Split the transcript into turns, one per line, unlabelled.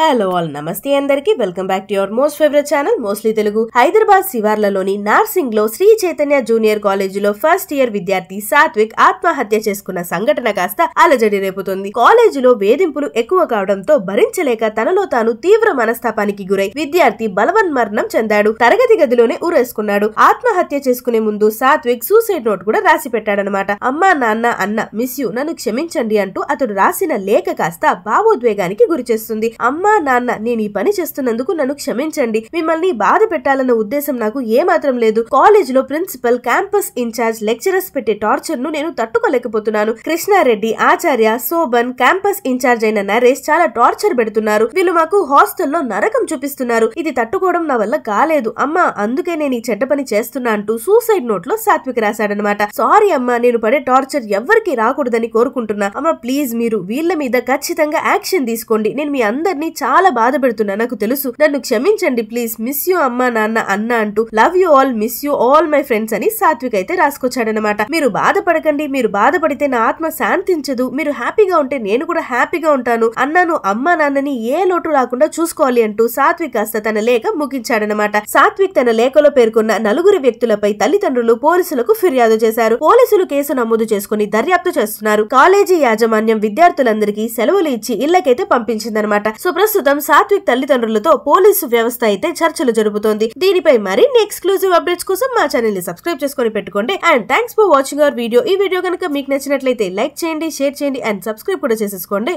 hello all నమస్తే అందరికి welcome back to your most favourite channel mostly Telugu Hyderabad శివార్లలోని నార్సింగ్ లో శ్రీ చైతన్య జూనియర్ కాలేజీలో ఫస్ట్ ఇయర్ విద్యార్థి సాత్విక్ ఆత్మహత్య చేసుకున్న సంఘటన కాస్త అలజడి రేపుతోంది కాలేజీలో వేధింపులు ఎక్కువ కావడంతో భరించలేక తనలో తాను తీవ్ర మనస్తాపానికి గురై విద్యార్థి బలవన్మరణం చెందాడు తరగతి గదిలోనే ఊరేసుకున్నాడు ఆత్మహత్య చేసుకునే ముందు సాత్విక్ సూసైడ్ నోట్ కూడా రాసి పెట్టాడనమాట అమ్మా నాన్న అన్న మిస్ యూ నన్ను క్షమించండి అంటూ అతడు రాసిన లేఖ కాస్త భావోద్వేగానికి గురిచేస్తుంది అమ్మ అమ్మా నాన్న నేను ఈ పని చేస్తున్నందుకు నన్ను క్షమించండి మిమ్మల్ని బాధ పెట్టాలన్న ఉద్దేశం నాకు ఏమాత్రం లేదు కాలేజ్ లో ప్రిన్సిపల్ క్యాంపస్ ఇన్ఛార్జ్ లెక్చరర్స్ పెట్టే టార్చర్ ను నేను తట్టుకోలేకపోతున్నాను కృష్ణారెడ్డి ఆచార్య శోభన్ క్యాంపస్ ఇన్ఛార్జ్ అయిన నరేష్ చాలా టార్చర్ పెడుతున్నారు వీళ్ళు మాకు హాస్టల్లో నరకం చూపిస్తున్నారు ఇది తట్టుకోవడం నా వల్ల కాలేదు అమ్మా అందుకే నేను ఈ చెడ్డ పని చేస్తున్నా అంటూ సూసైడ్ నోట్ లో సాత్విక్ రాశాడనమాట సారీ అమ్మా నేను పడే టార్చర్ ఎవరికి రాకూడదని కోరుకుంటున్నా అమ్మా ప్లీజ్ మీరు వీళ్ళ మీద ఖచ్చితంగా యాక్షన్ తీసుకోండి నేను మీ అందరినీ చాలా బాధ పెడుతున్నా నాకు తెలుసు నన్ను క్షమించండి ప్లీజ్ మిస్ యూ అమ్మా నాన్న అన్న అంటూ love you all miss you all my friends అని సాత్విక్ అయితే రాసుకొచ్చాడనమాట మీరు బాధపడకండి మీరు బాధపడితే నా ఆత్మ శాంతించదు మీరు హ్యాపీగా ఉంటే నేను కూడా హ్యాపీగా ఉంటాను అన్నాను అమ్మా నాన్నని ఏ లోటు రాకుండా చూసుకోవాలి అంటూ సాత్విక్ కాస్త తన లేఖ ముగించాడనమాట సాత్విక్ తన లేఖలో పేర్కొన్న నలుగురు వ్యక్తులపై తల్లిదండ్రులు పోలీసులకు ఫిర్యాదు చేశారు పోలీసులు కేసు నమోదు చేసుకుని దర్యాప్తు చేస్తున్నారు కాలేజీ యాజమాన్యం విద్యార్థులందరికీ సెలవులు ఇచ్చి ఇళ్లకైతే పంపించిందనమాట సో ప్రస్తుతం సాత్విక్ తల్లిదండ్రులతో పోలీసు వ్యవస్థ అయితే చర్చలు జరుపుతోంది దీనిపై మరిన్ని ఎక్స్క్లూజివ్ అప్డేట్స్ కోసం మా ఛానల్ ని సబ్స్క్రైబ్ చేసుకుని పెట్టుకోండి and thanks for watching our video ఈ వీడియో కనుక మీకు నచ్చినట్లయితే లైక్ చేయండి షేర్ చేయండి అండ్ సబ్స్క్రైబ్ కూడా చేసుకోండి